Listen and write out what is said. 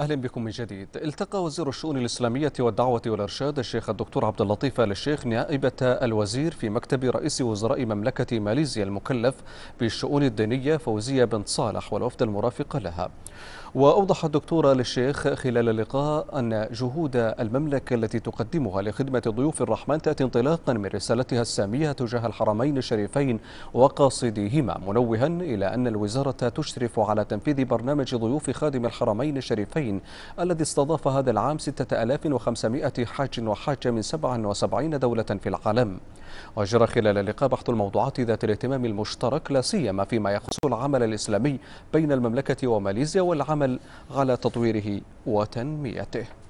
اهلا بكم من جديد التقى وزير الشؤون الاسلاميه والدعوه والارشاد الشيخ الدكتور عبد اللطيف ال الشيخ نائبه الوزير في مكتب رئيس وزراء مملكه ماليزيا المكلف بالشؤون الدينيه فوزيه بنت صالح والوفد المرافق لها وأوضح الدكتور ال الشيخ خلال اللقاء أن جهود المملكة التي تقدمها لخدمة ضيوف الرحمن تأتي انطلاقا من رسالتها السامية تجاه الحرمين الشريفين وقاصديهما منوها إلى أن الوزارة تشرف على تنفيذ برنامج ضيوف خادم الحرمين الشريفين العالمين الذي استضاف هذا العام 6500 حاج وحاجة من 77 دولة في العالم وجرى خلال اللقاء بحث الموضوعات ذات الاهتمام المشترك لا سيما فيما يخص العمل الإسلامي بين المملكة وماليزيا والعمل على تطويره وتنميته